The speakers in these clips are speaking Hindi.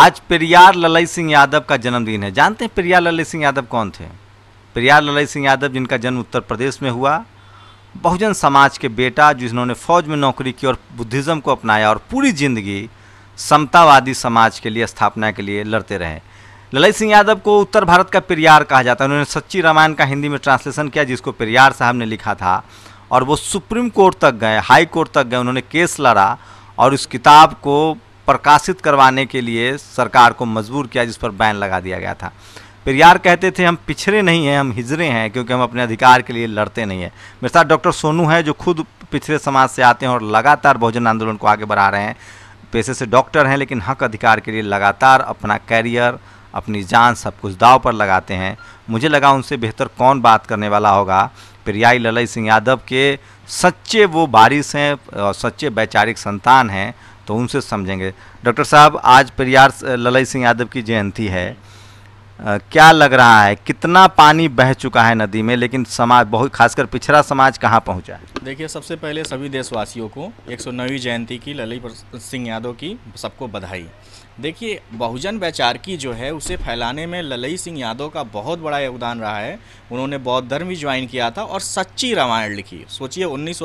आज प्रियार ललई सिंह यादव का जन्मदिन है जानते हैं प्रियार ललई सिंह यादव कौन थे प्रियार ललई सिंह यादव जिनका जन्म उत्तर प्रदेश में हुआ बहुजन समाज के बेटा जिन्होंने फौज में नौकरी की और बुद्धिज़्म को अपनाया और पूरी ज़िंदगी समतावादी समाज के लिए स्थापना के लिए लड़ते रहे ललित सिंह यादव को उत्तर भारत का प्रियार कहा जाता है उन्होंने सच्ची रामायण का हिंदी में ट्रांसलेशन किया जिसको पेरियार साहब ने लिखा था और वो सुप्रीम कोर्ट तक गए हाई कोर्ट तक गए उन्होंने केस लड़ा और उस किताब को प्रकाशित करवाने के लिए सरकार को मजबूर किया जिस पर बैन लगा दिया गया था पेरियार कहते थे हम पिछड़े नहीं हैं हम हिजरे हैं क्योंकि हम अपने अधिकार के लिए लड़ते नहीं हैं मेरे साथ डॉक्टर सोनू हैं जो खुद पिछड़े समाज से आते हैं और लगातार बहुजन आंदोलन को आगे बढ़ा रहे हैं पेशे से डॉक्टर हैं लेकिन हक अधिकार के लिए लगातार अपना कैरियर अपनी जान सब कुछ दाव पर लगाते हैं मुझे लगा उनसे बेहतर कौन बात करने वाला होगा प्रियाई ललय सिंह यादव के सच्चे वो बारिश हैं और सच्चे वैचारिक संतान हैं तो उनसे समझेंगे डॉक्टर साहब आज प्रियार ललय सिंह यादव की जयंती है क्या लग रहा है कितना पानी बह चुका है नदी में लेकिन समाज बहुत खासकर पिछड़ा समाज कहाँ पहुँचा है देखिए सबसे पहले सभी देशवासियों को एक सौ जयंती की ललित सिंह यादव की सबको बधाई देखिए बहुजन की जो है उसे फैलाने में ललई सिंह यादव का बहुत बड़ा योगदान रहा है उन्होंने बौद्ध धर्म भी ज्वाइन किया था और सच्ची रामायण लिखी सोचिए उन्नीस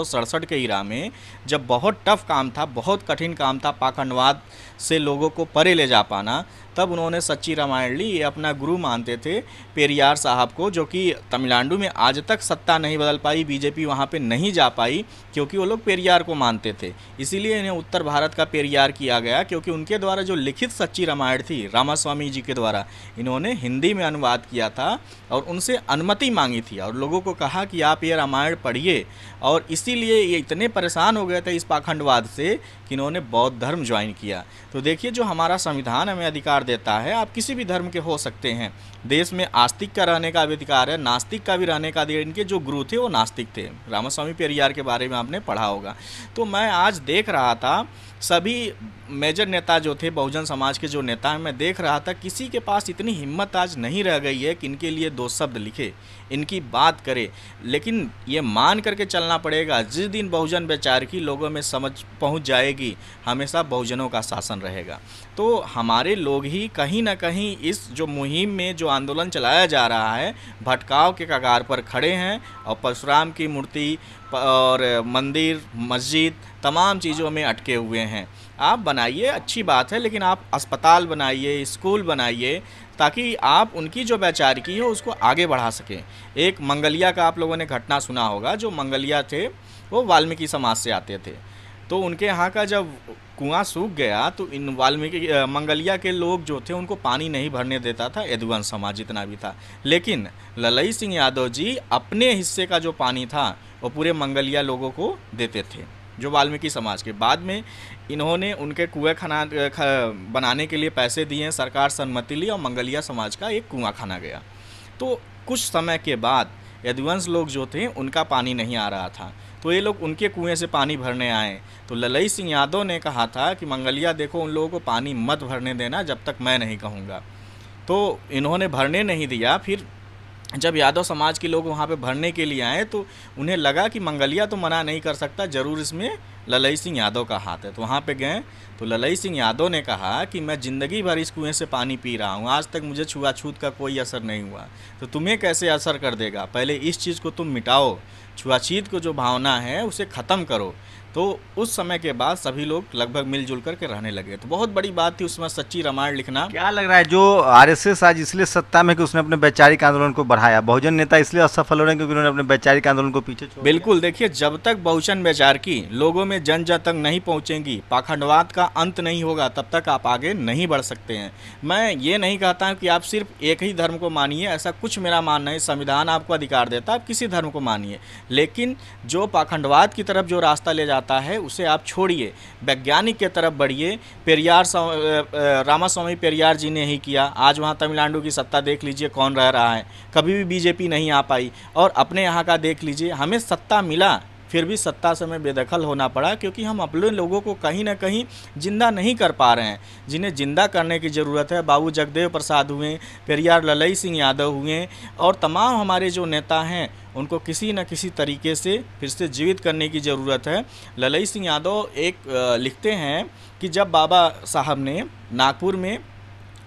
के ईरा में जब बहुत टफ काम था बहुत कठिन काम था पाखंडवाद से लोगों को परे ले जा पाना तब उन्होंने सच्ची रामायण ली ये अपना गुरु मानते थे पेरियार साहब को जो कि तमिलनाडु में आज तक सत्ता नहीं बदल पाई बीजेपी वहाँ पर नहीं जा पाई क्योंकि वो लोग पेरियार को मानते थे इसीलिए इन्हें उत्तर भारत का पेरियार किया गया क्योंकि उनके द्वारा जो लिखित सच्ची रामायण थी रामास्वामी जी के द्वारा इन्होंने हिंदी में अनुवाद किया था और उनसे अनुमति मांगी थी और लोगों को कहा कि आप ये रामायण पढ़िए और इसीलिए ये इतने परेशान हो गए थे इस पाखंडवाद से कि इन्होंने बौद्ध धर्म ज्वाइन किया तो देखिए जो हमारा संविधान हमें अधिकार देता है आप किसी भी धर्म के हो सकते हैं हैं देश में आस्तिक का रहने का भी अधिकार है नास्तिक का भी रहने का अधिकार इनके जो गुरु थे वो नास्तिक थे रामास्वामी पेरियार के बारे में आपने पढ़ा होगा तो मैं आज देख रहा था सभी मेजर नेता जो थे बहुजन समाज के जो नेता हैं मैं देख रहा था किसी के पास इतनी हिम्मत आज नहीं रह गई है कि इनके लिए दो शब्द लिखे इनकी बात करे लेकिन ये मान करके चलना पड़ेगा जिस दिन बहुजन विचार की लोगों में समझ पहुंच जाएगी हमेशा बहुजनों का शासन रहेगा तो हमारे लोग ही कहीं ना कहीं इस जो मुहिम में जो आंदोलन चलाया जा रहा है भटकाव के कगार पर खड़े हैं और परशुराम की मूर्ति और मंदिर मस्जिद तमाम चीज़ों में अटके हुए हैं आप बनाइए अच्छी बात है लेकिन आप अस्पताल बनाइए स्कूल बनाइए ताकि आप उनकी जो वैचारिकी है उसको आगे बढ़ा सकें एक मंगलिया का आप लोगों ने घटना सुना होगा जो मंगलिया थे वो वाल्मीकि समाज से आते थे तो उनके यहाँ का जब कुआं सूख गया तो इन वाल्मीकि मंगलिया के लोग जो थे उनको पानी नहीं भरने देता था यदुवंश समाज जितना भी था लेकिन ललई सिंह यादव जी अपने हिस्से का जो पानी था और पूरे मंगलिया लोगों को देते थे जो वाल्मीकि समाज के बाद में इन्होंने उनके कुएं खाना बनाने के लिए पैसे दिए सरकार सन्मति ली और मंगलिया समाज का एक कुआं खाना गया तो कुछ समय के बाद यदुवंश लोग जो थे उनका पानी नहीं आ रहा था तो ये लोग उनके कुएं से पानी भरने आए तो ललई सिंह यादव ने कहा था कि मंगलिया देखो उन लोगों को पानी मत भरने देना जब तक मैं नहीं कहूँगा तो इन्होंने भरने नहीं दिया फिर जब यादव समाज के लोग वहाँ पे भरने के लिए आए तो उन्हें लगा कि मंगलिया तो मना नहीं कर सकता ज़रूर इसमें ललई सिंह यादव का हाथ है तो वहाँ पे गए तो ललई सिंह यादव ने कहा कि मैं ज़िंदगी भर इस कुएँ से पानी पी रहा हूँ आज तक मुझे छुआछूत का कोई असर नहीं हुआ तो तुम्हें कैसे असर कर देगा पहले इस चीज़ को तुम मिटाओ छुआछीत को जो भावना है उसे ख़त्म करो तो उस समय के बाद सभी लोग लगभग मिलजुल करके रहने लगे तो बहुत बड़ी बात थी उसमें सच्ची रामायण लिखना क्या लग रहा है जो आरएसएस आज इसलिए सत्ता में कि उसने अपने वैचारिक आंदोलन को बढ़ाया बहुजन नेता इसलिए असफल हो रहे हैं क्योंकि उन्होंने अपने वैचारिक आंदोलन को पीछे बिल्कुल देखिए जब तक बहुजन वैचार की लोगों में में जन जन तक नहीं पहुंचेंगी पाखंडवाद का अंत नहीं होगा तब तक आप आगे नहीं बढ़ सकते हैं मैं ये नहीं कहता हूं कि आप सिर्फ एक ही धर्म को मानिए ऐसा कुछ मेरा मानना है संविधान आपको अधिकार देता है आप किसी धर्म को मानिए लेकिन जो पाखंडवाद की तरफ जो रास्ता ले जाता है उसे आप छोड़िए वैज्ञानिक के तरफ बढ़िए पेरियार रामास्वामी पेरियार जी ने ही किया आज वहाँ तमिलनाडु की सत्ता देख लीजिए कौन रह रहा है कभी भी बीजेपी नहीं आ पाई और अपने यहाँ का देख लीजिए हमें सत्ता मिला फिर भी सत्ता से हमें बेदखल होना पड़ा क्योंकि हम अपने लोगों को कहीं ना कहीं ज़िंदा नहीं कर पा रहे हैं जिन्हें ज़िंदा करने की ज़रूरत है बाबू जगदेव प्रसाद हुए पेरियार ललई सिंह यादव हुए और तमाम हमारे जो नेता हैं उनको किसी न किसी तरीके से फिर से जीवित करने की ज़रूरत है ललई सिंह यादव एक लिखते हैं कि जब बाबा साहब ने नागपुर में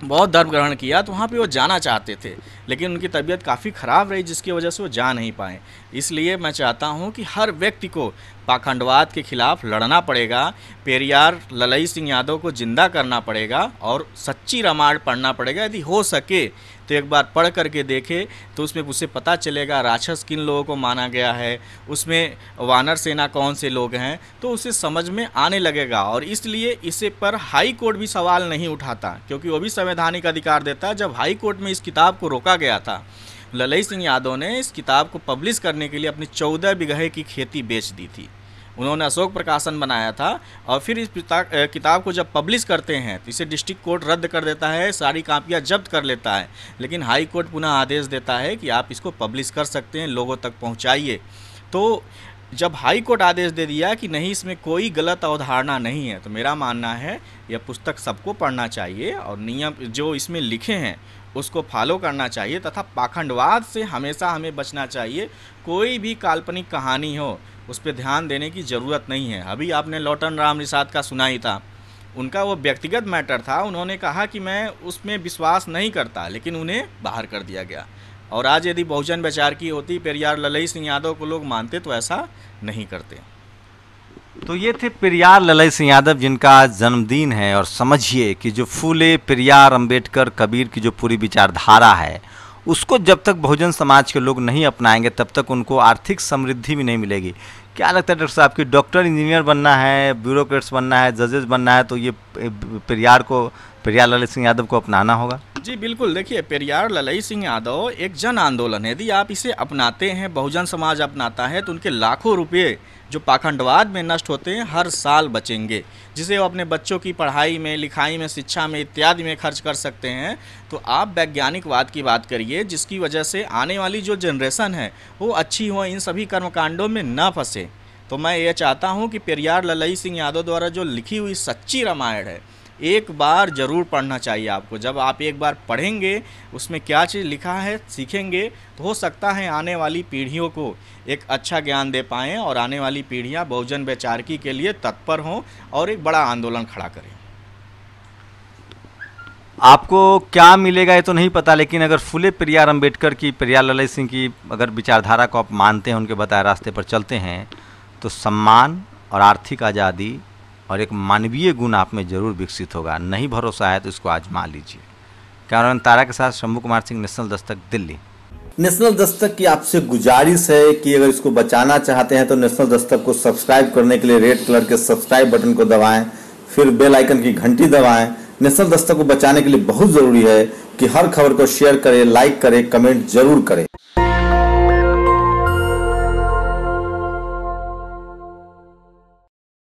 बहुत धर्म ग्रहण किया तो वहाँ पे वो जाना चाहते थे लेकिन उनकी तबीयत काफ़ी ख़राब रही जिसकी वजह से वो जा नहीं पाए इसलिए मैं चाहता हूँ कि हर व्यक्ति को पाखंडवाद के खिलाफ लड़ना पड़ेगा पेरियार ललई सिंह यादव को जिंदा करना पड़ेगा और सच्ची रामायण पढ़ना पड़ेगा यदि हो सके तो एक बार पढ़ करके देखे तो उसमें उसे पता चलेगा राक्षस किन लोगों को माना गया है उसमें वानर सेना कौन से लोग हैं तो उसे समझ में आने लगेगा और इसलिए इसे पर हाई कोर्ट भी सवाल नहीं उठाता क्योंकि वो भी संवैधानिक अधिकार देता है जब हाई कोर्ट में इस किताब को रोका गया था ललई सिंह यादव ने इस किताब को पब्लिश करने के लिए अपनी चौदह बिगहे की खेती बेच दी थी उन्होंने अशोक प्रकाशन बनाया था और फिर इस किताब को जब पब्लिश करते हैं तो इसे डिस्ट्रिक्ट कोर्ट रद्द कर देता है सारी कापियाँ जब्त कर लेता है लेकिन हाई कोर्ट पुनः आदेश देता है कि आप इसको पब्लिश कर सकते हैं लोगों तक पहुँचाइए तो जब हाई कोर्ट आदेश दे दिया कि नहीं इसमें कोई गलत अवधारणा नहीं है तो मेरा मानना है यह पुस्तक सबको पढ़ना चाहिए और नियम जो इसमें लिखे हैं उसको फॉलो करना चाहिए तथा पाखंडवाद से हमेशा हमें बचना चाहिए कोई भी काल्पनिक कहानी हो उस पर ध्यान देने की ज़रूरत नहीं है अभी आपने लौटन राम निषाद का सुना ही था उनका वो व्यक्तिगत मैटर था उन्होंने कहा कि मैं उसमें विश्वास नहीं करता लेकिन उन्हें बाहर कर दिया गया और आज यदि बहुजन विचार की होती पेरियार ललई सिंह यादव को लोग मानते तो ऐसा नहीं करते तो ये थे प्रियार ललई सिंह यादव जिनका आज जन्मदिन है और समझिए कि जो फूले प्रियार अंबेडकर कबीर की जो पूरी विचारधारा है उसको जब तक बहुजन समाज के लोग नहीं अपनाएंगे तब तक उनको आर्थिक समृद्धि भी नहीं मिलेगी क्या लगता है डॉक्टर साहब कि डॉक्टर इंजीनियर बनना है ब्यूरोक्रेट्स बनना है जजेस बनना है तो ये प्रियार को प्रिया लाल सिंह यादव को अपनाना होगा जी बिल्कुल देखिए पेरियार ललई सिंह यादव एक जन आंदोलन है यदि आप इसे अपनाते हैं बहुजन समाज अपनाता है तो उनके लाखों रुपये जो पाखंडवाद में नष्ट होते हैं हर साल बचेंगे जिसे वो अपने बच्चों की पढ़ाई में लिखाई में शिक्षा में इत्यादि में खर्च कर सकते हैं तो आप वैज्ञानिकवाद की बात करिए जिसकी वजह से आने वाली जो जनरेशन है वो अच्छी हो इन सभी कर्मकांडों में ना फंसे तो मैं ये चाहता हूँ कि पेरियार ललई सिंह यादव द्वारा जो लिखी हुई सच्ची रामायण है एक बार ज़रूर पढ़ना चाहिए आपको जब आप एक बार पढ़ेंगे उसमें क्या चीज़ लिखा है सीखेंगे तो हो सकता है आने वाली पीढ़ियों को एक अच्छा ज्ञान दे पाएँ और आने वाली पीढ़ियाँ बहुजन बेचारकी के लिए तत्पर हों और एक बड़ा आंदोलन खड़ा करें आपको क्या मिलेगा ये तो नहीं पता लेकिन अगर फुले प्रियार अम्बेडकर की प्रिया ललित सिंह की अगर विचारधारा को आप मानते हैं उनके बताए रास्ते पर चलते हैं तो सम्मान और आर्थिक आज़ादी और एक मानवीय गुण आप में जरूर विकसित होगा नहीं भरोसा है तो इसको आज मान लीजिए कैमरामैन तारा के साथ शंभू कुमार सिंह नेशनल दस्तक दिल्ली नेशनल दस्तक की आपसे गुजारिश है कि अगर इसको बचाना चाहते हैं तो नेशनल दस्तक को सब्सक्राइब करने के लिए रेड कलर के सब्सक्राइब बटन को दबाएं फिर बेल आइकन की घंटी दबाएं नेशनल दस्तक को बचाने के लिए बहुत ज़रूरी है कि हर खबर को शेयर करें लाइक करें कमेंट जरूर करें